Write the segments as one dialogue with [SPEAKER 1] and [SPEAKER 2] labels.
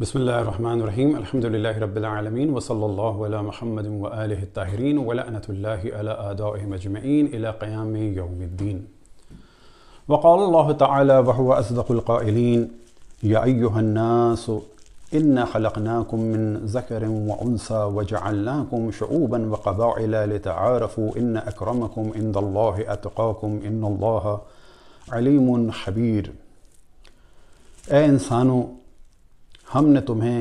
[SPEAKER 1] بسم الله الرحمن الرحيم الحمد لله رب العالمين وصلى الله على محمد وآله الطاهرين ولعنة الله على آدائهم أجمعين إلى قيام يوم الدين وقال الله تعالى وهو أصدق القائلين يا أيها الناس إنا خلقناكم من ذكر وأنثى وجعلناكم شعوبا وقبائل لتعارفوا إن أكرمكم عند الله أتقاكم إن الله عليم خبير أي إنسانو हमने तुम्हें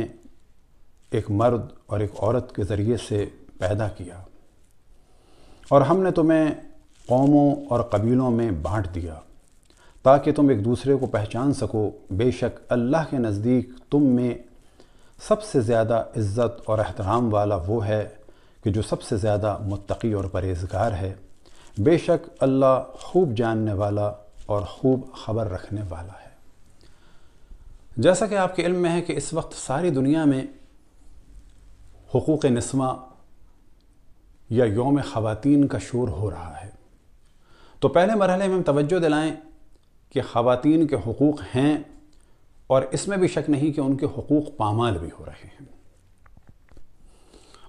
[SPEAKER 1] एक मर्द और एक औरत के ज़रिए से पैदा किया और हमने तुम्हें कौमों और कबीलों में बांट दिया ताकि तुम एक दूसरे को पहचान सको बेशक अल्लाह के नज़दीक तुम में सबसे ज़्यादा इज़्ज़त और अहतराम वाला वो है कि जो सबसे ज़्यादा मुतकी और परहेजगार है बेशक अल्लाह खूब जानने वाला और खूब खबर रखने वाला है जैसा कि आपके इल्म में है कि इस वक्त सारी दुनिया में हकूक़ नस्वा या योम ख़वातीन का शोर हो रहा है तो पहले मरहले में हम तवज्जो दिलाएं कि ख़वातीन के हकूक़ हैं और इसमें भी शक नहीं कि उनके हकूक़ पामाल भी हो रहे हैं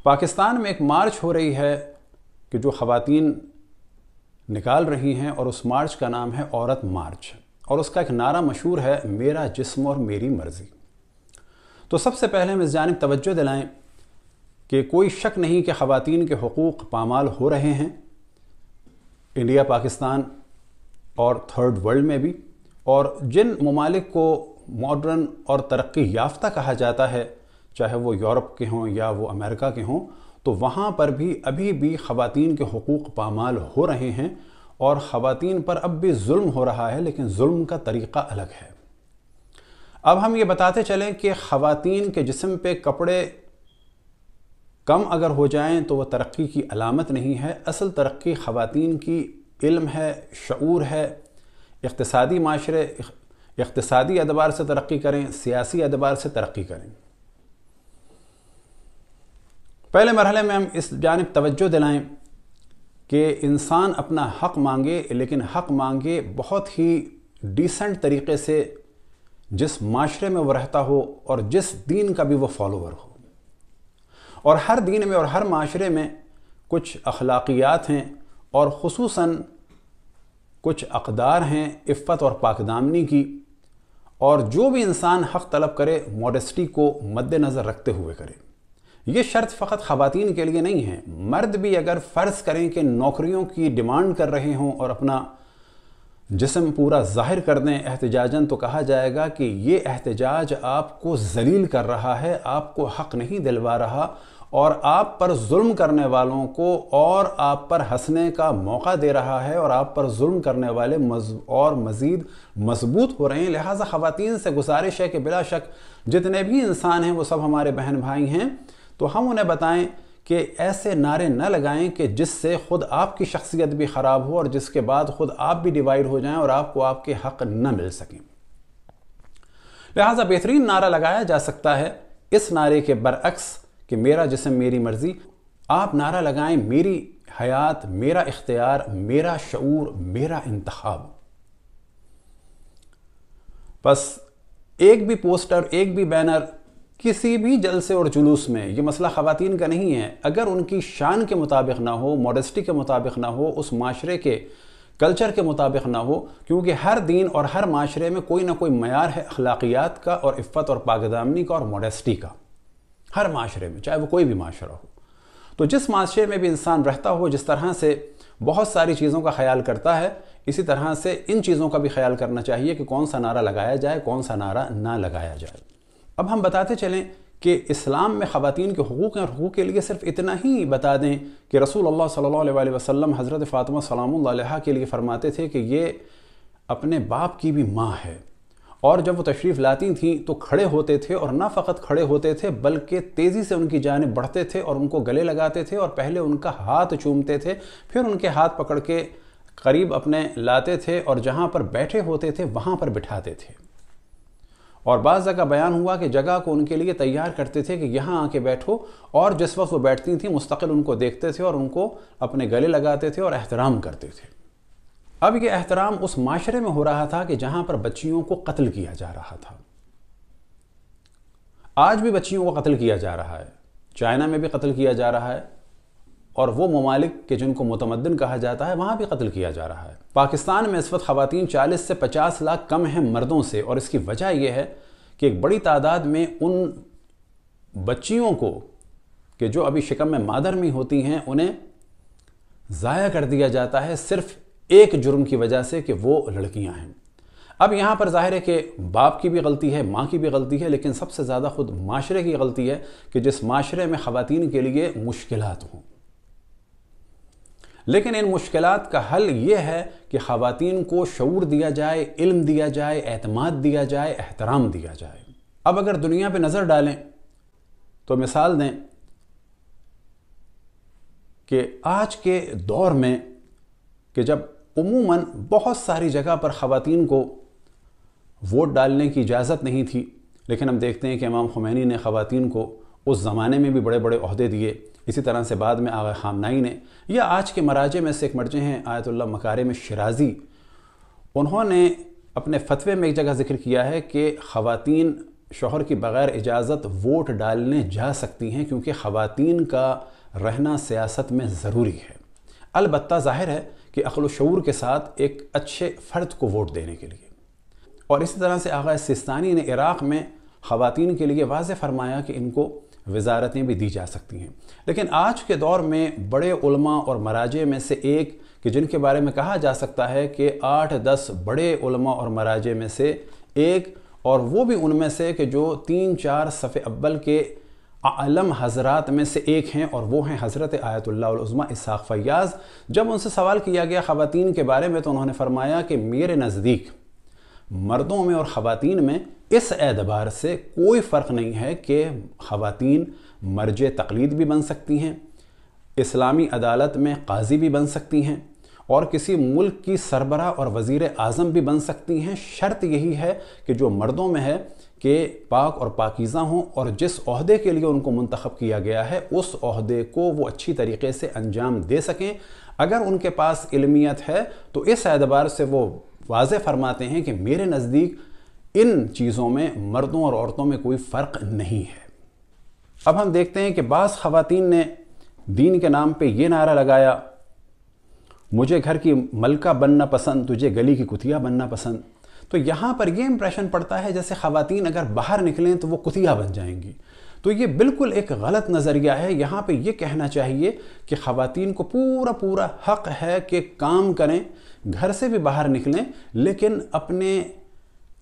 [SPEAKER 1] पाकिस्तान में एक मार्च हो रही है कि जो ख़वातीन निकाल रही हैं और उस मार्च का नाम है औरत मार्च और उसका एक नारा मशहूर है मेरा जिस्म और मेरी मर्ज़ी तो सबसे पहले हम इस जानब तवज्जो दिलाएं कि कोई शक नहीं कि ख़वातीन के हकूक़ पामाल हो रहे हैं इंडिया पाकिस्तान और थर्ड वर्ल्ड में भी और जिन ममालिक को मॉडर्न और तरक्की याफ्ता कहा जाता है चाहे वो यूरोप के हों या वो अमेरिका के हों तो वहाँ पर भी अभी भी ख़वातीन के हकूक़ पामाल हो रहे हैं और ख़वातीन पर अब भी जुल्म हो रहा है लेकिन जुल्म का तरीक़ा अलग है अब हम ये बताते चलें कि ख़वातीन के जिसम पे कपड़े कम अगर हो जाएं तो वह तरक्की की अलामत नहीं है असल तरक्की ख़वातीन की इल्म है शूर है इकतसादी माशरे इकतसदी अदबार से तरक्की करें सियासी अदबार से तरक्की करें पहले मरहले में हम इस जानब तवज्जो दिलाएं कि इंसान अपना हक मांगे लेकिन हक मांगे बहुत ही डिसेंट तरीके से जिस माशरे में वो रहता हो और जिस दीन का भी वो फॉलोअर हो और हर दीन में और हर माशरे में कुछ अखलाकियात हैं और खसूस कुछ अकदार हैं इफ़त और पाकदामनी की और जो भी इंसान हक तलब करे मॉडस्टी को मद्दनज़र रखते हुए करे ये शर्त फ़कत ख़वातीन के लिए नहीं है मर्द भी अगर फ़र्ज़ करें कि नौकरियों की डिमांड कर रहे हों और अपना जिसम पूरा ज़ाहिर कर दें एहतजाजन तो कहा जाएगा कि ये एहतजाज आपको जलील कर रहा है आपको हक़ नहीं दिलवा रहा और आप पर जुल्म करने वालों को और आप पर हंसने का मौका दे रहा है और आप पर जुल्म करने वाले मज और मज़ीद मजबूत हो रहे हैं लिहाजा ख़वातीन से गुजारिश है कि बिला शक जितने भी इंसान हैं वो सब हमारे बहन भाई हैं तो हम उन्हें बताएं कि ऐसे नारे न लगाएं कि जिससे ख़ुद आपकी शख्सियत भी ख़राब हो और जिसके बाद ख़ुद आप भी डिवाइड हो जाएं और आपको आपके हक न मिल सकें लिहाजा बेहतरीन नारा लगाया जा सकता है इस नारे के बरक्स कि मेरा जिसम मेरी मर्ज़ी आप नारा लगाएं मेरी हयात मेरा इख्तियार मेरा शूर मेरा इंतखब बस एक भी पोस्टर एक भी बैनर किसी भी जलसे और जुलूस में ये मसला ख़वान का नहीं है अगर उनकी शान के मुताबिक ना हो मॉडस्टी के मुताबिक ना हो उस माशरे के कल्चर के मुताबिक ना हो क्योंकि हर दिन और हर माशरे में कोई ना कोई मैार है अखलाकियात का और इफ़त और पागदामनी का और मॉडस्टी का हर माशरे में चाहे वो कोई भी माशरा हो तो जिस माशरे में भी इंसान रहता हो जिस तरह से बहुत सारी चीज़ों का ख्याल करता है इसी तरह से इन चीज़ों का भी ख्याल करना चाहिए कि कौन सा नारा लगाया जाए कौन सा नारा ना लगाया जाए अब हम बताते चलें कि इस्लाम में ख़वान के हकूक़ और हकूक़ के लिए सिर्फ इतना ही बता दें कि रसूल अल्लाह सल्लल्लाहु अलैहि वसल्लम हज़रत फ़ातिमा सलाम के लिए फ़रमाते थे कि ये अपने बाप की भी माँ है और जब वो तशरीफ़ लाती थीं तो खड़े होते थे और ना फ़कत खड़े होते थे बल्कि तेज़ी से उनकी जानब बढ़ते थे और उनको गले लगाते थे और पहले उनका हाथ चूमते थे फिर उनके हाथ पकड़ के करीब अपने लाते थे और जहाँ पर बैठे होते थे वहाँ पर बिठाते थे और बाद का बयान हुआ कि जगह को उनके लिए तैयार करते थे कि यहाँ आके बैठो और जिस वक्त वो बैठती थी मुस्तकिल उनको देखते थे और उनको अपने गले लगाते थे और एहतराम करते थे अब ये एहतराम उस माशरे में हो रहा था कि जहाँ पर बच्चियों को कत्ल किया जा रहा था आज भी बच्चियों को कत्ल किया जा रहा है चाइना में भी कत्ल किया जा रहा है और वो ममालिक के जिनको मतमदन कहा जाता है वहाँ भी कत्ल किया जा रहा है पाकिस्तान में इस वक्त खातन चालीस से पचास लाख कम हैं मर्दों से और इसकी वजह यह है कि एक बड़ी तादाद में उन बच्चियों को कि जो अभी शिकम में मादर में होती हैं उन्हें ज़ाया कर दिया जाता है सिर्फ एक जुर्म की वजह से कि वो लड़कियां हैं अब यहाँ पर जाहिर है कि बाप की भी गलती है माँ की भी गलती है लेकिन सबसे ज़्यादा खुद माशरे की गलती है कि जिस माशरे में ख़वान के लिए मुश्किल हों लेकिन इन मुश्किल का हल ये है कि खातिन को शूर दिया जाए इल्म दिया जाए अहतमाद दिया जाए एहतराम दिया जाए अब अगर दुनिया पर नज़र डालें तो मिसाल दें कि आज के दौर में कि जब उमूमन बहुत सारी जगह पर ख़वान को वोट डालने की इजाज़त नहीं थी लेकिन हम देखते हैं कि इमाम खुमैनी ने ख़वान को उस ज़माने में भी बड़े बड़े अहदे दिए इसी तरह से बाद में आगा खामनाई ने या आज के मराजे में से एक मर्जे हैं आयतुल्ला में शराजी उन्होंने अपने फतवे में एक जगह जिक्र किया है कि खातन शोहर की बग़ैर इजाज़त वोट डालने जा सकती हैं क्योंकि खातन का रहना सियासत में ज़रूरी है अलबत् ज़ाहिर है कि अखल शूर के साथ एक अच्छे फ़र्द को वोट देने के लिए और इसी तरह से आगा सिस्तानी ने इराक़ में खातन के लिए वाज फरमाया कि इनको वजारतें भी दी जा सकती हैं लेकिन आज के दौर में बड़े उलमा और मराजे में से एक कि जिनके बारे में कहा जा सकता है कि आठ दस बड़े उलमा और मराजे में से एक और वो भी उनमें से कि जो तीन चार सफ़े अब्बल के आलम हजरात में से एक हैं और वो हैं हज़रत आयतुल्लाज़मा इसाक़ फ़याज़ जब उनसे सवाल किया गया ख़वान के बारे में तो उन्होंने फरमाया कि मेरे नज़दीक मर्दों में और ख़वान में इस एतबार से कोई फ़र्क नहीं है कि खातन मर्ज तकलीद भी बन सकती हैं इस्लामी अदालत में काजी भी बन सकती हैं और किसी मुल्क की सरबरा और वज़ी अजम भी बन सकती हैं शर्त यही है कि जो मर्दों में है कि पाक और पाकिज़ा हों और जिस अहदे के लिए उनको मंतखब किया गया है उस अहदे को वो अच्छी तरीके से अंजाम दे सकें अगर उनके पास इलमियत है तो इस एतबार से वो वाज फरमाते हैं कि मेरे नज़दीक इन चीज़ों में मर्दों और औरतों में कोई फ़र्क नहीं है अब हम देखते हैं कि बास ख़वातीन ने दीन के नाम पे ये नारा लगाया मुझे घर की मलका बनना पसंद तुझे गली की कुतिया बनना पसंद तो यहाँ पर ये इम्प्रेशन पड़ता है जैसे ख़वातीन अगर बाहर निकलें तो वो कुतिया बन जाएंगी तो ये बिल्कुल एक गलत नज़रिया है यहाँ पे ये कहना चाहिए कि ख़वातीन को पूरा पूरा हक़ है कि काम करें घर से भी बाहर निकलें लेकिन अपने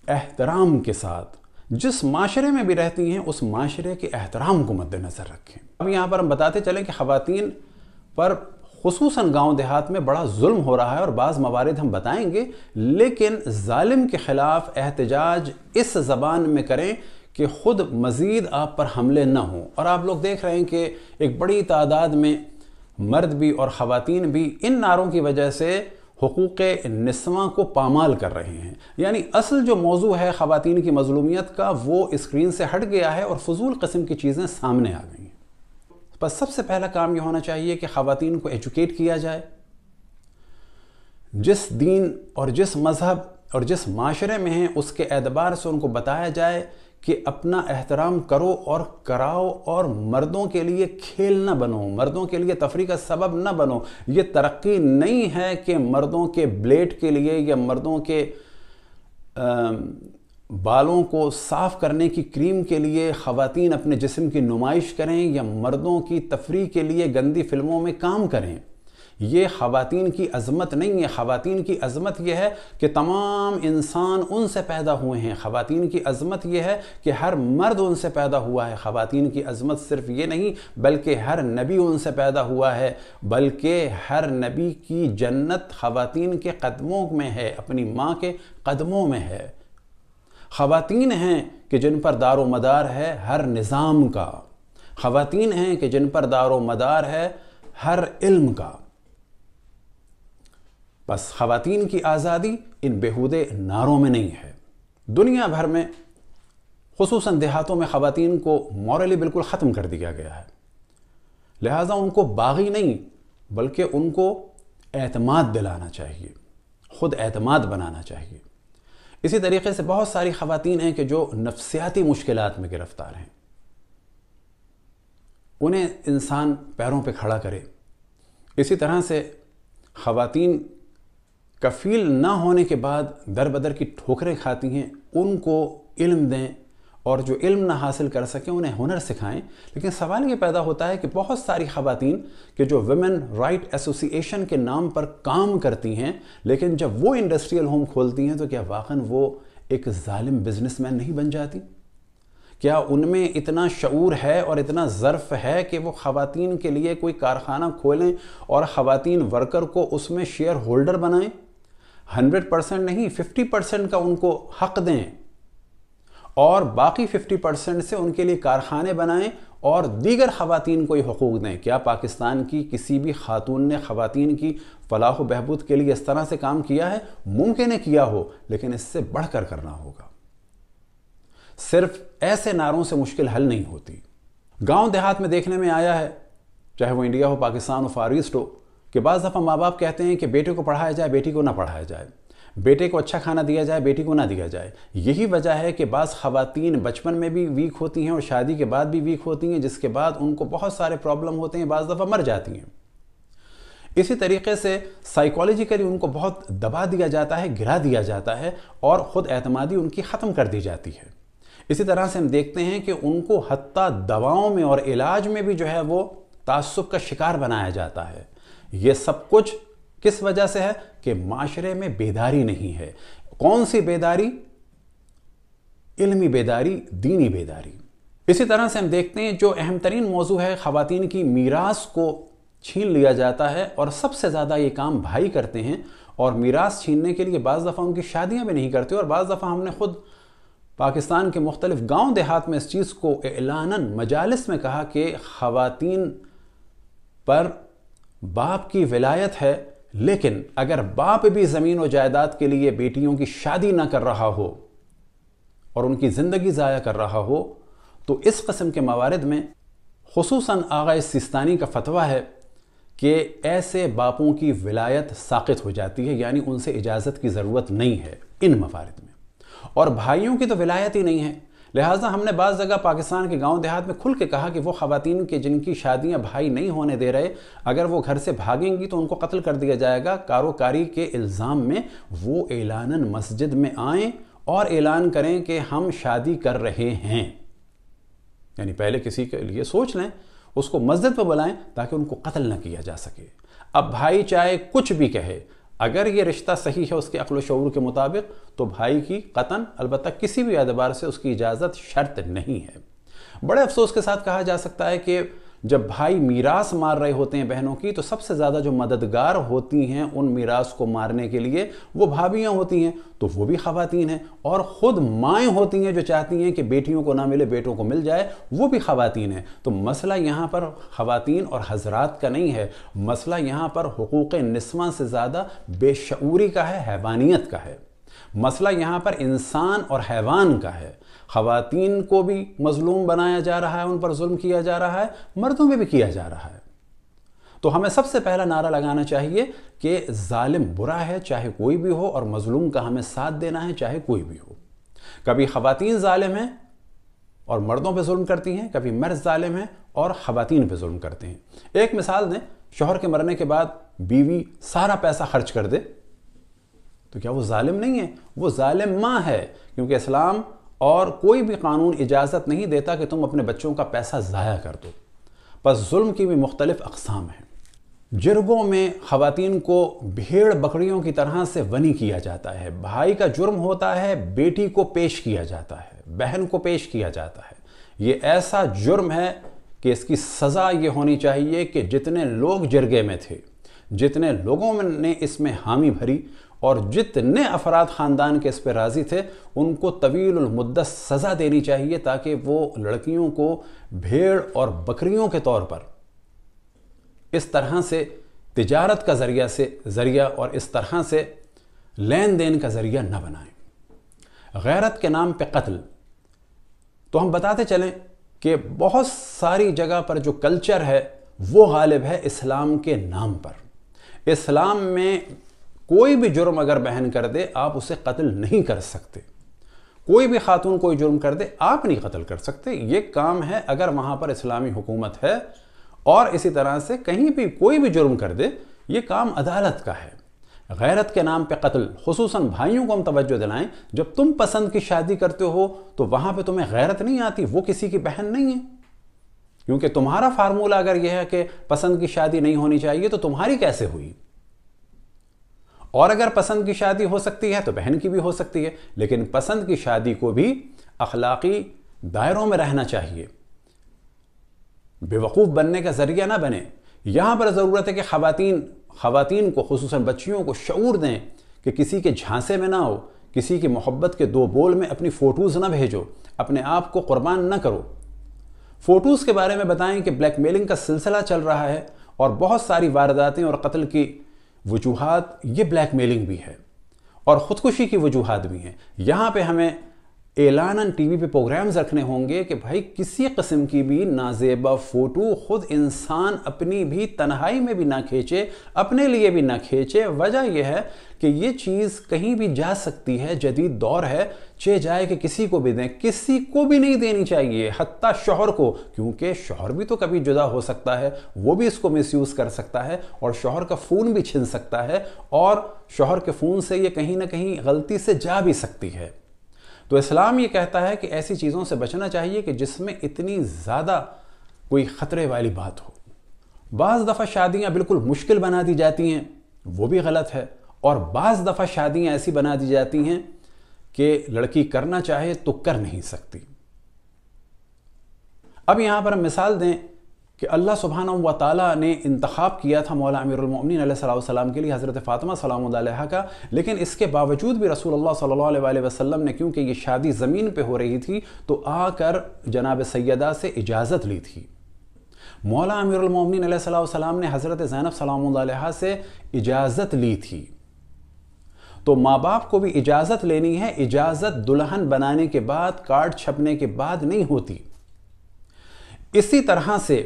[SPEAKER 1] एहतराम के साथ जिस माशरे में भी रहती हैं उस माशरे के एहतराम को मद्देनज़र रखें अब यहाँ पर हम बताते चलें कि ख़वान पर खसूस गाँव देहात में बड़ा जुल्म हो रहा है और बाज़ मवारद हम बताएंगे लेकिन ालिम के ख़िलाफ़ एहतजाज इस ज़बान में करें कि ख़ुद मज़ीद आप पर हमले न हों और आप लोग देख रहे हैं कि एक बड़ी तादाद में मर्द भी और ख़वान भी इन नारों की वजह से हकूक़ नस्वा को पामाल कर रहे हैं यानी असल जो मौजू है ख़वान की मजलूमियत का वो स्क्रीन से हट गया है और फजूल कस्म की चीज़ें सामने आ गई हैं बस सबसे पहला काम यह होना चाहिए कि ख़वान को एजुकेट किया जाए जिस दीन और जिस मज़हब और जिस माशरे में हैं उसके एतबार से उनको बताया जाए कि अपना एहतराम करो और कराओ और मर्दों के लिए खेल ना बनो मर्दों के लिए तफरी का सबब ना बनो ये तरक्की नहीं है कि मर्दों के ब्लेड के लिए या मर्दों के आ, बालों को साफ़ करने की क्रीम के लिए ख़वातीन अपने जिस्म की नुमाइश करें या मर्दों की तफरी के लिए गंदी फिल्मों में काम करें ये ख़वान की अज़मत नहीं है ख़वान की अज़मत यह है कि तमाम इंसान उनसे पैदा हुए हैं खातन की अज़मत यह है कि हर मर्द उनसे पैदा हुआ है खातन की अज़मत सिर्फ ये नहीं बल्कि हर नबी उनसे पैदा हुआ है बल्कि हर नबी की जन्नत खातन के कदमों में है अपनी माँ के कदमों में है खातन हैं कि जिन पर दार मदार है हर निज़ाम का खातन हैं कि जिन पर दारो मदार है हर इल्म का बस ख़वातीन की आज़ादी इन बेहूदे नारों में नहीं है दुनिया भर में खसूस देहातों में खातन को मॉरली बिल्कुल ख़त्म कर दिया गया है लिहाजा उनको बागी नहीं बल्कि उनको एतमाद दिलाना चाहिए ख़ुद एतमाद बनाना चाहिए इसी तरीके से बहुत सारी खातन हैं कि जो नफ्सियाती मुश्किल में गिरफ़्तार हैं उन्हें इंसान पैरों पे खड़ा करे इसी तरह से खातन कफील ना होने के बाद दर बदर की ठोकरें खाती हैं उनको इल्म दें और जो इल्म ना हासिल कर सकें उन्हें हुनर सिखाएं लेकिन सवाल ये पैदा होता है कि बहुत सारी ख़वातीन के जो वेमेन राइट एसोसिएशन के नाम पर काम करती हैं लेकिन जब वो इंडस्ट्रियल होम खोलती हैं तो क्या वाकन वो एक ालिम बिजनेस नहीं बन जाती क्या उनमें इतना शूर है और इतना ज़र्फ है कि वो ख़वातीन के लिए कोई कारखाना खोलें और ख़वान वर्कर को उसमें शेयर होल्डर बनाएं हंड्रेड परसेंट नहीं फिफ्टी परसेंट का उनको हक दें और बाकी फिफ्टी परसेंट से उनके लिए कारखाने बनाएं और दीगर ख़वान को ये हकूक़ दें क्या पाकिस्तान की किसी भी खातून ने ख़वान की फलाह बहबूद के लिए इस तरह से काम किया है मुमकिन है किया हो लेकिन इससे बढ़कर करना होगा सिर्फ ऐसे नारों से मुश्किल हल नहीं होती गांव देहात में देखने में आया है चाहे वो इंडिया हो पाकिस्तान हो फार ईस्ट हो कि बज़ दफ़ा माँ बाप कहते हैं कि बेटे को पढ़ाया जाए बेटी को ना पढ़ाया जाए बेटे को अच्छा खाना दिया जाए बेटी को ना दिया जाए यही वजह है कि बस ख़वातीन बचपन में भी वीक होती हैं और शादी के बाद भी वीक होती हैं जिसके बाद उनको बहुत सारे प्रॉब्लम होते हैं बज़ दफ़ा मर जाती हैं इसी तरीके से साइकोलॉजिकली उनको बहुत दबा दिया जाता है गिरा दिया जाता है और ख़ुद एतमादी उनकी ख़त्म कर दी जाती है इसी तरह से हम देखते हैं कि उनको हती दवाओं में और इलाज में भी जो है वो तसब का शिकार बनाया जाता है ये सब कुछ किस वजह से है कि माशरे में बेदारी नहीं है कौन सी बेदारी इल्मी बेदारी दीनी बेदारी इसी तरह से हम देखते हैं जो अहम तरीन मौजू है ख़वान की मीरास को छीन लिया जाता है और सबसे ज़्यादा ये काम भाई करते हैं और मीरास छीनने के लिए बज़ दफ़ा उनकी शादियाँ भी नहीं करते और बज़ दफ़ा हमने ख़ुद पाकिस्तान के मुख्तलिफ गांव देहात में इस चीज़ को एलानन मजालस में कहा कि ख़वातीन पर बाप की विलायत है लेकिन अगर बाप भी ज़मीन और जायदाद के लिए बेटियों की शादी ना कर रहा हो और उनकी ज़िंदगी ज़ाया कर रहा हो तो इस कस्म के मवारद में खसूस आगा सिस्तानी का फतवा है कि ऐसे बापों की विलायत साखित हो जाती है यानी उनसे इजाज़त की ज़रूरत नहीं है इन मवारद में और भाइयों की तो विलायत ही नहीं है लिहाजा हमने बाज़ जगह पाकिस्तान के गाँव देहात में खुल के कहा कि वो खातन के जिनकी शादियाँ भाई नहीं होने दे रहे अगर वो घर से भागेंगी तो उनको कत्ल कर दिया जाएगा कारोकारी के इल्ज़ाम में वो ऐलान मस्जिद में आएँ और ऐलान करें कि हम शादी कर रहे हैं यानी पहले किसी के लिए सोच लें उसको मस्जिद पर बुलाएं ताकि उनको कत्ल ना किया जा सके अब भाई चाहे कुछ भी कहे अगर ये रिश्ता सही है उसके अकल शूर के मुताबिक तो भाई की कतन अलबत् किसी भी एतबार से उसकी इजाज़त शर्त नहीं है बड़े अफसोस के साथ कहा जा सकता है कि जब भाई मीरास मार रहे होते हैं बहनों की तो सबसे ज़्यादा जो मददगार होती हैं उन मीरास को मारने के लिए वो भाभीियाँ होती हैं तो वो भी ख़वातीन हैं और ख़ुद माएँ होती हैं जो चाहती हैं कि बेटियों को ना मिले बेटों को मिल जाए वो भी ख़वातीन हैं तो मसला यहाँ पर ख़वातीन और हजरात का नहीं है मसला यहाँ पर हकूक़ नस्वा से ज़्यादा बेशूरी का है हैवानियत का है मसला यहाँ पर इंसान और हैवान का है ख़वातीन को भी मजलूम बनाया जा रहा है उन पर जुल्म किया जा रहा है मर्दों में भी किया जा रहा है तो हमें सबसे पहला नारा लगाना चाहिए कि ालिम बुरा है चाहे कोई भी हो और मजलूम का हमें साथ देना है चाहे कोई भी हो कभी ख़वातीन ालिम हैं और मर्दों पर जुल्म करती हैं कभी मर्द ालिम हैं और ख़वातीन पर जुल्म करते हैं एक मिसाल दें शोहर के मरने के बाद बीवी सारा पैसा खर्च कर दे तो क्या वो ालिम नहीं है वो ालिम माँ है क्योंकि इस्लाम और कोई भी कानून इजाज़त नहीं देता कि तुम अपने बच्चों का पैसा ज़ाया कर दो बस जुल्म की भी मुख्तलिफ अकसाम हैं जुर्गों में ख़वान को भेड़ बकरियों की तरह से वनी किया जाता है भाई का जुर्म होता है बेटी को पेश किया जाता है बहन को पेश किया जाता है ये ऐसा जुर्म है कि इसकी सज़ा ये होनी चाहिए कि जितने लोग जिरगे में थे जितने लोगों ने इसमें हामी भरी और जितने अफराद ख़ानदान के इस पर राज़ी थे उनको तवील मुद्दत सज़ा देनी चाहिए ताकि वो लड़कियों को भेड़ और बकरियों के तौर पर इस तरह से तिजारत का ज़रिया से ज़रिया और इस तरह से लेन देन का ज़रिया न बनाएं गैरत के नाम पे कत्ल तो हम बताते चलें कि बहुत सारी जगह पर जो कल्चर है वो गालिब है इस्लाम के नाम पर इस्लाम में कोई भी जुर्म अगर बहन कर दे आप उसे कत्ल नहीं कर सकते कोई भी खातून कोई जुर्म कर दे आप नहीं कत्ल कर सकते ये काम है अगर वहाँ पर इस्लामी हुकूमत है और इसी तरह से कहीं भी कोई भी जुर्म कर दे ये काम अदालत का है गैरत के नाम पे कत्ल खूस भाइयों को हम तवज्जो दिलाएं जब तुम पसंद की शादी करते हो तो वहाँ पे तुम्हें गैरत नहीं आती वो किसी की बहन नहीं है क्योंकि तुम्हारा फार्मूला अगर यह है कि पसंद की शादी नहीं होनी चाहिए तो तुम्हारी कैसे हुई और अगर पसंद की शादी हो सकती है तो बहन की भी हो सकती है लेकिन पसंद की शादी को भी अखलाकी दायरों में रहना चाहिए बेवकूफ़ बनने का ज़रिया ना बने यहाँ पर ज़रूरत है कि खातन ख़ातन को खूस बच्चियों को शूर दें कि किसी के झांसे में ना हो किसी की मोहब्बत के दो बोल में अपनी फ़ोटोज़ ना भेजो अपने आप को कुर्बान ना करो फ़ोटोज़ के बारे में बताएं कि ब्लैक मेलिंग का सिलसिला चल रहा है और बहुत सारी वारदातें और कत्ल की वजूहत ये ब्लैक मेलिंग भी है और ख़ुदकुशी की वजूहत भी हैं यहाँ पे हमें एलानन टीवी पे प्रोग्राम्स रखने होंगे कि भाई किसी कस्म की भी नाजेबा फ़ोटो ख़ुद इंसान अपनी भी तन्हाई में भी ना खींचे अपने लिए भी ना खींचे वजह यह है कि ये चीज़ कहीं भी जा सकती है जदीद दौर है चे जाए कि किसी को भी दें किसी को भी नहीं देनी चाहिए हती शोहर को क्योंकि शोहर भी तो कभी जुदा हो सकता है वो भी इसको मिसयूज़ कर सकता है और शोहर का फ़ोन भी छिन सकता है और शोहर के फ़ोन से ये कहीं ना कहीं गलती से जा भी सकती है तो इस्लाम ये कहता है कि ऐसी चीज़ों से बचना चाहिए कि जिसमें इतनी ज़्यादा कोई ख़तरे वाली बात हो बाज़ दफ़ा शादियाँ बिल्कुल मुश्किल बना दी जाती हैं वो भी गलत है और बाज़ दफ़ा शादियाँ ऐसी बना दी जाती हैं कि लड़की करना चाहे तो कर नहीं सकती अब यहाँ पर हम मिसाल दें कि अल्लाह सुबहाना व ताली ने इंतब किया था मौला अमीरमिन सलाम के लिए हज़रत फ़ातिमा सलाम का लेकिन इसके बावजूद भी रसूल अल्लाह सल्लल्लाहु अलैहि वसल्लम ने क्योंकि ये शादी ज़मीन पर हो रही थी तो आकर जनाब सैदा से इजाज़त ली थी मौला अमीरमिन सलाम ने हज़रत ज़ैनब सलाम से इजाज़त ली थी तो माँ बाप को भी इजाज़त लेनी है इजाज़त दुल्हन बनाने के बाद कार्ड छपने के बाद नहीं होती इसी तरह से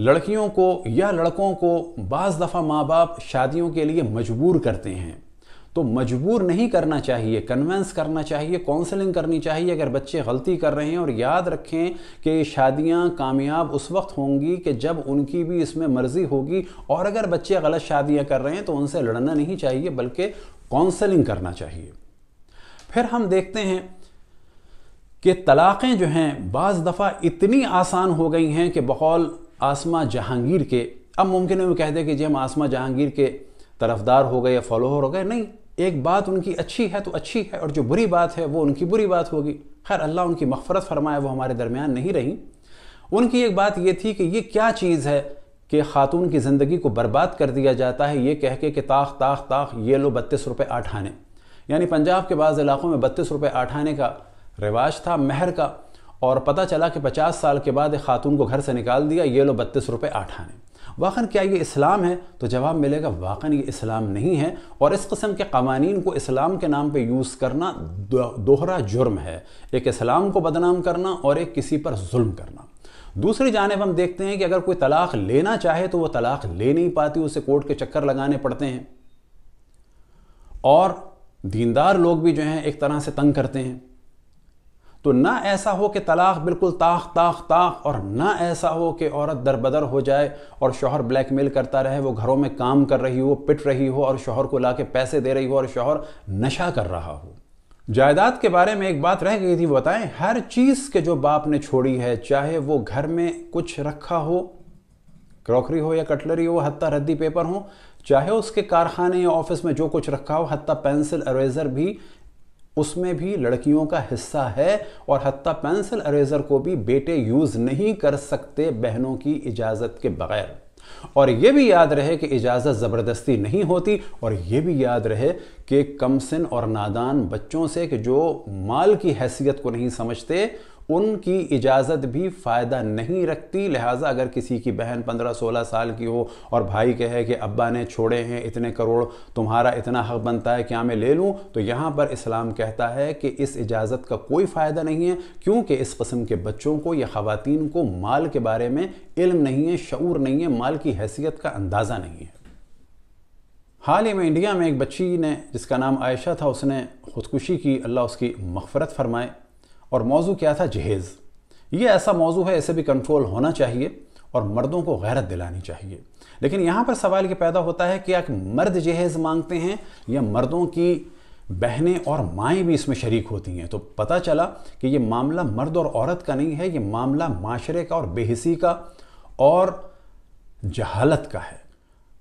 [SPEAKER 1] लड़कियों को या लड़कों को बज़ दफ़ा माँ बाप शादियों के लिए मजबूर करते हैं तो मजबूर नहीं करना चाहिए कन्वेंस करना चाहिए काउंसलिंग करनी चाहिए अगर बच्चे गलती कर रहे हैं और याद रखें कि शादियां कामयाब उस वक्त होंगी कि जब उनकी भी इसमें मर्ज़ी होगी और अगर बच्चे गलत शादियां कर रहे हैं तो उनसे लड़ना नहीं चाहिए बल्कि काउंसलिंग करना चाहिए फिर हम देखते हैं कि तलाक़ें जो हैं बज़ दफ़ा इतनी आसान हो गई हैं कि बहुत आसमा जहांगीर के अब मुमकिन है वो दे कि जी हम आसमा जहांगीर के तरफदार हो गए या फॉलोअर हो गए नहीं एक बात उनकी अच्छी है तो अच्छी है और जो बुरी बात है वो उनकी बुरी बात होगी खैर अल्लाह उनकी मफ़रत फरमाए वो हमारे दरमियान नहीं रहीं उनकी एक बात ये थी कि ये क्या चीज़ है कि ख़ातून की ज़िंदगी को बर्बाद कर दिया जाता है ये कह के कि ताख ताख ताख ये लो बत्तीस रुपये आठ आने यानी पंजाब के बाद इलाक़ों में बत्तीस रुपये आठ आने का रिवाज था महर का और पता चला कि 50 साल के बाद एक खातून को घर से निकाल दिया ये लो बत्तीस रुपये आठ आने वाक़ा क्या ये इस्लाम है तो जवाब मिलेगा वाकन ये इस्लाम नहीं है और इस कस्म के कवानीन को इस्लाम के नाम पे यूज़ करना दोहरा जुर्म है एक इस्लाम को बदनाम करना और एक किसी पर जुल्म करना दूसरी जानब हम देखते हैं कि अगर कोई तलाक लेना चाहे तो वह तलाक ले नहीं पाती उसे कोर्ट के चक्कर लगाने पड़ते हैं और दीनदार लोग भी जो हैं एक तरह से तंग करते हैं तो ना ऐसा हो कि तलाक बिल्कुल ताख ताख ताख और ना ऐसा हो कि औरत दरबदर हो जाए और शोहर ब्लैकमेल करता रहे वो घरों में काम कर रही हो पिट रही हो और शोहर को ला के पैसे दे रही हो और शोहर नशा कर रहा हो जायदाद के बारे में एक बात रह गई थी बताएं हर चीज़ के जो बाप ने छोड़ी है चाहे वो घर में कुछ रखा हो क्रॉकरी हो या कटलरी हो हत्ता रद्दी पेपर हो चाहे उसके कारखाने या ऑफिस में जो कुछ रखा हो हत्ता पेंसिल अरेजर भी उसमें भी लड़कियों का हिस्सा है और हती पेंसिल अरेजर को भी बेटे यूज़ नहीं कर सकते बहनों की इजाज़त के बगैर और यह भी याद रहे कि इजाज़त ज़बरदस्ती नहीं होती और यह भी याद रहे कि कमसिन और नादान बच्चों से कि जो माल की हैसियत को नहीं समझते उनकी इजाज़त भी फ़ायदा नहीं रखती लिहाजा अगर किसी की बहन पंद्रह सोलह साल की हो और भाई कहे कि अब्बा ने छोड़े हैं इतने करोड़ तुम्हारा इतना हक बनता है क्या मैं ले लूँ तो यहाँ पर इस्लाम कहता है कि इस इजाज़त का कोई फ़ायदा नहीं है क्योंकि इस कस्म के बच्चों को या ख़वान को माल के बारे में इल्म नहीं है शूर नहीं है माल की हैसियत का अंदाज़ा नहीं है हाल ही में इंडिया में एक बच्ची ने जिसका नाम आयशा था उसने खुदकुशी की अल्लाह उसकी मफफरत फरमाए और मौजू क्या था जहेज़ ये ऐसा मौजू है इसे भी कंट्रोल होना चाहिए और मर्दों को गैरत दिलानी चाहिए लेकिन यहाँ पर सवाल ये पैदा होता है कि आप मर्द जहेज़ मांगते हैं या मर्दों की बहनें और माएँ भी इसमें शरीक होती हैं तो पता चला कि ये मामला मर्द और औरत का नहीं है ये मामला माशरे का और बेहसी का और जहालत का है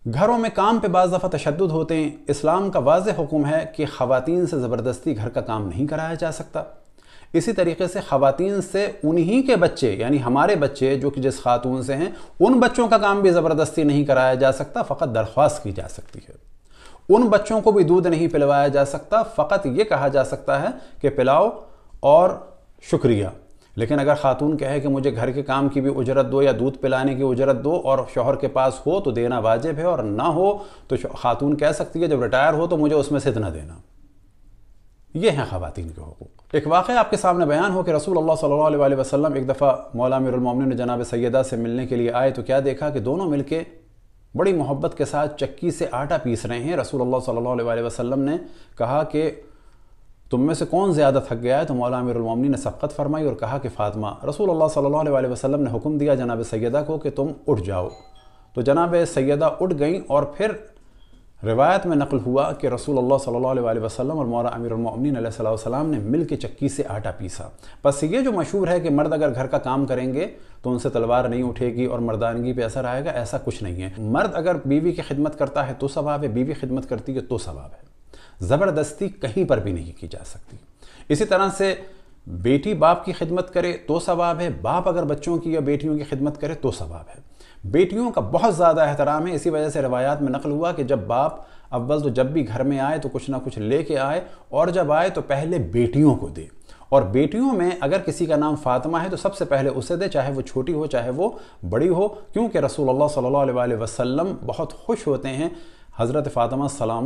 [SPEAKER 1] घरों में काम पे बाज दफ़ा तशद होते हैं इस्लाम का वाज हुक्म है कि ख़वातीन से ज़बरदस्ती घर का काम नहीं कराया जा सकता इसी तरीके से खातन से उन्हीं के बच्चे यानी हमारे बच्चे जो कि जिस खातून से हैं उन बच्चों का काम भी ज़बरदस्ती नहीं कराया जा सकता फ़कत दरख्वास्त की जा सकती है उन बच्चों को भी दूध नहीं पिलवाया जा सकता फ़कत ये कहा जा सकता है कि पिलाओ और शुक्रिया लेकिन अगर खातून कहे कि मुझे घर के काम की भी उजरत दो या दूध पिलाने की उजरत दो और शोहर के पास हो तो देना वाजिब है और ना हो तो खातून कह सकती है जब रिटायर हो तो मुझे उसमें से इतना देना ये हैं खातन के हकूक़ एक वाक़ आपके सामने बयान हो कि रसूल अल्लाह सल्लल्लाहु अलैहि वसल्लम एक दफ़ा मौला मिरमिन ने जनाब सैदा से मिलने के लिए आए तो क्या देखा कि दोनों मिल के बड़ी मोहब्बत के साथ चक्की से आटा पीस रहे हैं रसूल अल्लाह सल्लल्लाहु अलैहि वसल्लम ने कहा कि तुम में से कौन ज़्यादा थक गया है तो मौला अमीरमिन ने सबकत फरमाई और कहा कि फ़ातमा रसूल अल्लाह सल्ला वसलम ने हुक्म दिया जनाब सैदा को कि तुम उठ जाओ तो जनाब सैदा उठ गई और फिर रिवायत में नकल हुआ कि रसूल अल्लाह सल्लल्लाहु अलैहि वसल्लम और अमीर अमीरमिन सलाम ने मिल के चक्की से आटा पीसा बस ये जो मशहूर है कि मर्द अगर घर का काम करेंगे तो उनसे तलवार नहीं उठेगी और मर्दानगी पे असर आएगा ऐसा कुछ नहीं है मर्द अगर बीवी की खिदमत करता है तो सवाब है बीवी खिदमत करती है तो सवाब है ज़बरदस्ती कहीं पर भी नहीं की जा सकती इसी तरह से बेटी बाप की खिदमत करे तो सवाब है बाप अगर बच्चों की या बेटियों की खिदमत करे तो सवाब है बेटियों का बहुत ज़्यादा एहतराम है इसी वजह से रवायात में नकल हुआ कि जब बाप अव्वल तो जब भी घर में आए तो कुछ ना कुछ ले कर आए और जब आए तो पहले बेटियों को दे और बेटियों में अगर किसी का नाम फातिमा है तो सबसे पहले उसे दे चाहे वो छोटी हो चाहे वो बड़ी हो क्योंकि रसूल अल्लाह सल्लल्लाहु अलैहि वसल्लम बहुत खुश होते हैं हज़रत फातमा सलाम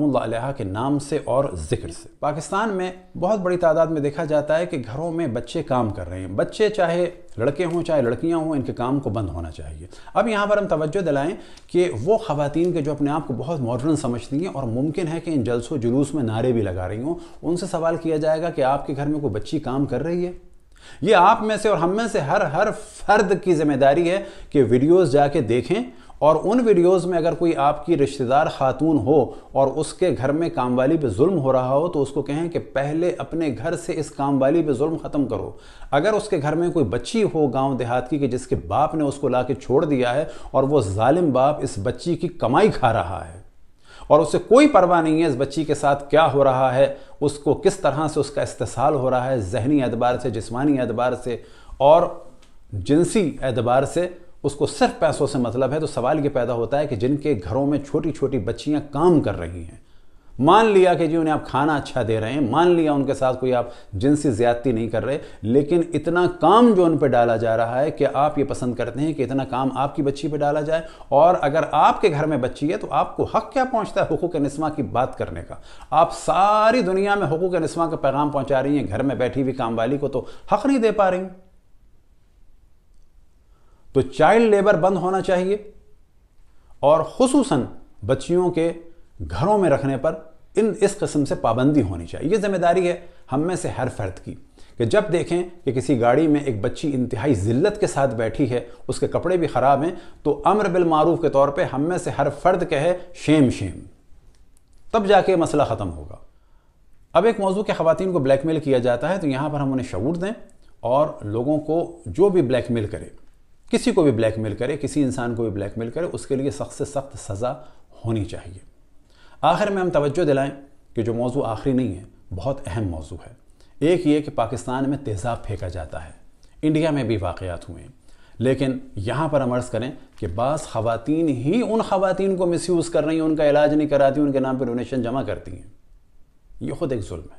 [SPEAKER 1] के नाम से और ज़िक्र से पाकिस्तान में बहुत बड़ी तादाद में देखा जाता है कि घरों में बच्चे काम कर रहे हैं बच्चे चाहे लड़के हों चाहे लड़कियां हों इनके काम को बंद होना चाहिए अब यहाँ पर हम तवज्जो दिलाएं कि वो ख़वातीन के जो अपने आप को बहुत मॉडर्न समझती हैं और मुमकिन है कि इन जलसों जुलूस में नारे भी लगा रही हों उनसे सवाल किया जाएगा कि आपके घर में कोई बच्ची काम कर रही है ये आप में से और हम में से हर हर फर्द की जिम्मेदारी है कि वीडियोज़ जाके देखें और उन वीडियोस में अगर कोई आपकी रिश्तेदार खातून हो और उसके घर में काम वाली पे जुल्म हो रहा हो तो उसको कहें कि पहले अपने घर से इस काम वाली पे जुल्म ख़त्म करो अगर उसके घर में कोई बच्ची हो गांव देहात की कि जिसके बाप ने उसको ला छोड़ दिया है और वो ालिम बाप इस बच्ची की कमाई खा रहा है और उसे कोई परवाह नहीं है इस बच्ची के साथ क्या हो रहा है उसको किस तरह से उसका इस्तेसाल हो रहा है जहनी एतबार से जिसमानी एतबार से और जिनसी एतबार से उसको सिर्फ पैसों से मतलब है तो सवाल यह पैदा होता है कि जिनके घरों में छोटी छोटी बच्चियां काम कर रही हैं मान लिया कि जी उन्हें आप खाना अच्छा दे रहे हैं मान लिया उनके साथ कोई आप जिनसी ज्यादती नहीं कर रहे लेकिन इतना काम जो उन पर डाला जा रहा है कि आप ये पसंद करते हैं कि इतना काम आपकी बच्ची पर डाला जाए और अगर आपके घर में बच्ची है तो आपको हक क्या पहुंचता है हकूक नस्मा की बात करने का आप सारी दुनिया में हकूक नस्मा का पैगाम पहुंचा रही हैं घर में बैठी हुई काम वाली को तो हक नहीं दे पा रही तो चाइल्ड लेबर बंद होना चाहिए और खसूस बच्चियों के घरों में रखने पर इन इस कस्म से पाबंदी होनी चाहिए यह जिम्मेदारी है हम में से हर फर्द की कि जब देखें कि किसी गाड़ी में एक बच्ची इंतहाई ज़िल्लत के साथ बैठी है उसके कपड़े भी ख़राब हैं तो अमर बिलमारूफ के तौर पर हम में से हर फर्द कहे शेम शेम तब जाके मसला ख़त्म होगा अब एक मौजू के खातन को ब्लैक मेल किया जाता है तो यहाँ पर हम उन्हें शूर दें और लोगों को जो भी ब्लैक मेल करे किसी को भी ब्लैकमेल करे किसी इंसान को भी ब्लैकमेल करे उसके लिए सख्त से सख्त सज़ा होनी चाहिए आखिर में हम तवज्जो दिलाएं कि जो मौजू आखिरी नहीं है बहुत अहम मौजू है एक ये कि पाकिस्तान में तेज़ाब फेंका जाता है इंडिया में भी वाक़ात हुए हैं लेकिन यहाँ पर हम अर्ज़ करें कि बास ख़वातीन ही उन ख़वातीन को मिसयूज़ कर रही हैं उनका इलाज नहीं कराती उनके नाम पर डोनेशन जमा करती हैं ये ख़ुद एक जुल्म है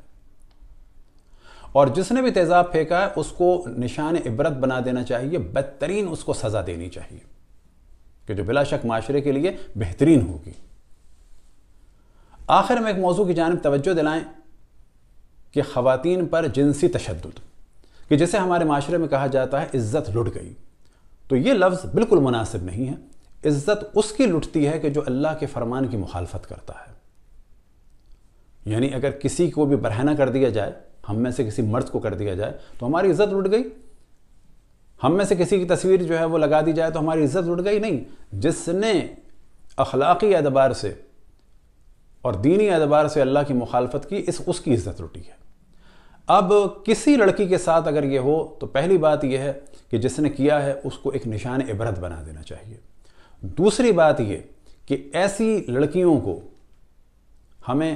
[SPEAKER 1] और जिसने भी तेज़ाब फेंका है उसको निशान इबरत बना देना चाहिए बदतरीन उसको सज़ा देनी चाहिए कि जो बिलाशक माशरे के लिए बेहतरीन होगी आखिर में एक मौजू की जानब तवज्जो दिलाएं कि खातन पर जिनसी तशद कि जिसे हमारे माशरे में कहा जाता है इज़्ज़त लुट गई तो ये लफ्ज़ बिल्कुल मुनासिब नहीं है इज़्ज़त उसकी लुटती है कि जो अल्लाह के फरमान की मुखालफत करता है यानी अगर किसी को भी बरहना कर दिया जाए हम में से किसी मर्द को कर दिया जाए तो हमारी इज्जत लुट गई हम में से किसी की तस्वीर जो है वो लगा दी जाए तो हमारी इज्जत लुट गई नहीं जिसने अखलाकी एतबार से और दीनी एतबार से अल्लाह की मुखालफत की इस उसकी इज्जत लुटी है अब किसी लड़की के साथ अगर ये हो तो पहली बात यह है कि जिसने किया है उसको एक निशान इबरत बना देना चाहिए दूसरी बात यह कि ऐसी लड़कियों को हमें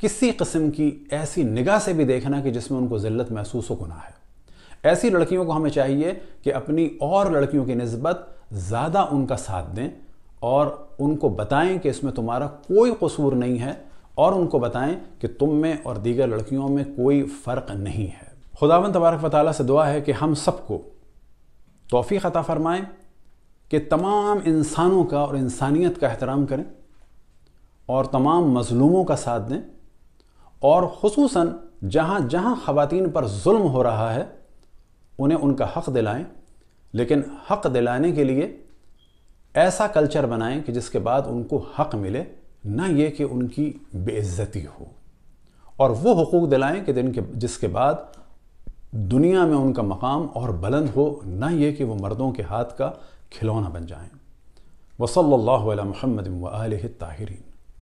[SPEAKER 1] किसी किस्म की ऐसी निगाह से भी देखना कि जिसमें उनको ज़िल्लत महसूस हो गुना है ऐसी लड़कियों को हमें चाहिए कि अपनी और लड़कियों की नस्बत ज़्यादा उनका साथ दें और उनको बताएं कि इसमें तुम्हारा कोई कसूर नहीं है और उनको बताएं कि तुम में और दीगर लड़कियों में कोई फ़र्क नहीं है खुदावन तबारक वाली से दुआ है कि हम सबको तोहफी ख़ता फ़रमाएँ कि तमाम इंसानों का और इंसानियत का एहतराम करें और तमाम मज़लूमों का साथ दें और खसूस जहाँ जहाँ ख़वान पर जुल्म हो रहा है उन्हें उनका हक़ दिलाएं लेकिन हक़ दिलाने के लिए ऐसा कल्चर बनाएं कि जिसके बाद उनको हक़ मिले ना ये कि उनकी बेइज्जती हो और वो हकूक़ दिलाएं कि जिनके जिसके बाद दुनिया में उनका मकाम और बुलंद हो ना ये कि वो मर्दों के हाथ का खिलौना बन जाएं वसल्ला महमद ताहरीन